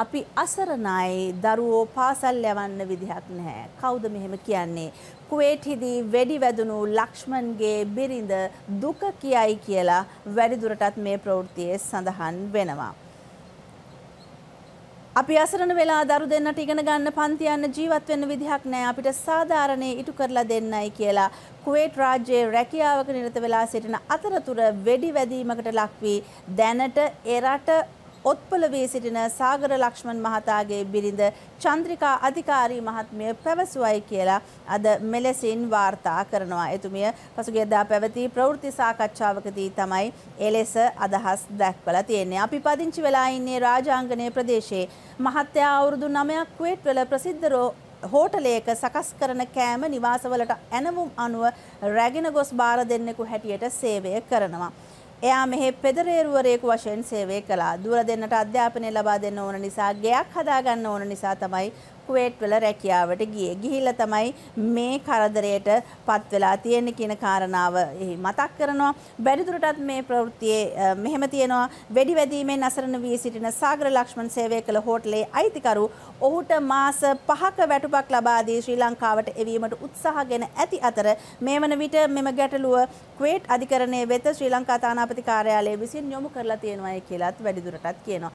අපි අසරණයි දරුවෝ පාසල් යවන්න විදිහක් නැහැ. කවුද මෙහෙම කියන්නේ? කුවේට්හිදී වෙඩි වැදුණු ලක්ෂ්මන්ගේ බිරිඳ දුක කියයි කියලා වැඩිදුරටත් මේ ප්‍රවෘත්තියේ සඳහන් වෙනවා. අපි අසරණ වෙලා දරු දෙන්නට ඉගෙන ගන්න පන්ති යන්න ජීවත් වෙන්න විදිහක් නැහැ අපිට සාධාරණේ ඉටු කරලා දෙන්නයි කියලා කුවේට් රාජ්‍යයේ රැකියාවක නිරත වෙලා සිටින අතරතුර වෙඩි වැදීමකට ලක් වී දැනට එරට ඔත්පොළවේ සිටින සාගර ලක්ෂ්මන් මහතාගේ බිරිඳ චන්ද්‍රිකා අධිකාරී මහත්මිය පැවසුවයි කියලා අද මෙලෙසින් වාර්තා කරනවා. එතුමිය පසුගිය දා පැවති ප්‍රවෘත්ති සාකච්ඡාවකදී තමයි එලෙස අදහස් දැක්වලා තියෙන්නේ. අපි පදිංචි වෙලා ඉන්නේ රාජාංගනේ ප්‍රදේශයේ මහත්තයා අවුරුදු 9ක් කුවේට්වල ප්‍රසිද්ධ හෝටලයක සකස් කරන කෑම නිවාසවලට ඇනවුම් අනුව රැගෙන ගොස් බාර දෙන්නෙකු හැටියට සේවය කරනවා. එයා මෙහි පෙදරේරුවරයෙකු වශයෙන් සේවය කළා. දුර දෙන්නට අධ්‍යාපනය ලබා දෙන්න ඕන නිසා, ගෙයක් හදාගන්න ඕන නිසා තමයි කුවේට් වල රැකියාවට ගියේ. ගිහිල්ලා තමයි මේ කරදරයට පත් වෙලා තියෙන්නේ කියන කාරණාව මතක් කරනවා. වැඩිදුරටත් මේ ප්‍රවෘත්තියේ මෙහෙම තියෙනවා වෙඩි වැදීමෙන් අසරණ වී සිටින සාගර ලක්ෂ්මන් සේවය කළ හෝටලේ අයිතිකරු ඔහුට මාස 5ක වැටුපක් ලබා දී ශ්‍රී ලංකාවට එවීමට උත්සාහගෙන ඇති අතර මේ වන විට මෙම ගැටලුව ක්වේට් අධිකරණය වෙත ශ්‍රී ලංකා තානාපති කාර්යාලය විසින් යොමු කරලා තියෙනවායි කියලාත් වැඩිදුරටත් කියනවා.